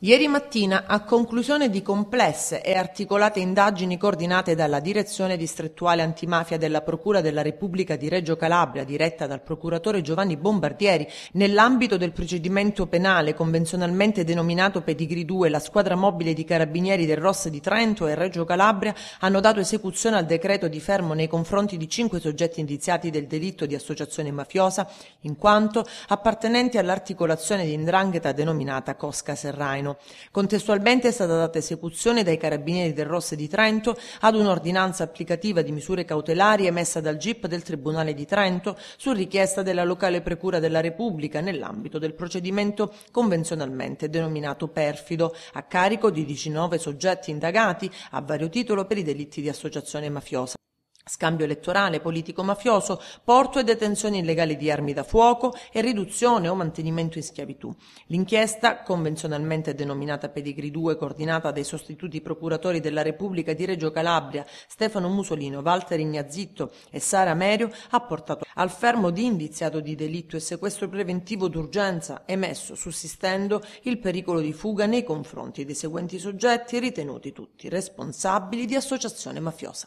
Ieri mattina, a conclusione di complesse e articolate indagini coordinate dalla Direzione Distrettuale Antimafia della Procura della Repubblica di Reggio Calabria, diretta dal procuratore Giovanni Bombardieri, nell'ambito del procedimento penale convenzionalmente denominato Pedigri 2, la squadra mobile di carabinieri del Ross di Trento e Reggio Calabria hanno dato esecuzione al decreto di fermo nei confronti di cinque soggetti indiziati del delitto di associazione mafiosa, in quanto appartenenti all'articolazione di indrangheta denominata Cosca Serrain Traino. Contestualmente è stata data esecuzione dai carabinieri del Rosse di Trento ad un'ordinanza applicativa di misure cautelari emessa dal GIP del Tribunale di Trento su richiesta della locale Procura della Repubblica nell'ambito del procedimento convenzionalmente denominato perfido, a carico di 19 soggetti indagati a vario titolo per i delitti di associazione mafiosa. Scambio elettorale politico-mafioso, porto e detenzione illegale di armi da fuoco e riduzione o mantenimento in schiavitù. L'inchiesta, convenzionalmente denominata Pedigri 2, coordinata dai sostituti procuratori della Repubblica di Reggio Calabria, Stefano Musolino, Walter Ignazitto e Sara Merio, ha portato al fermo di indiziato di delitto e sequestro preventivo d'urgenza emesso sussistendo il pericolo di fuga nei confronti dei seguenti soggetti ritenuti tutti responsabili di associazione mafiosa.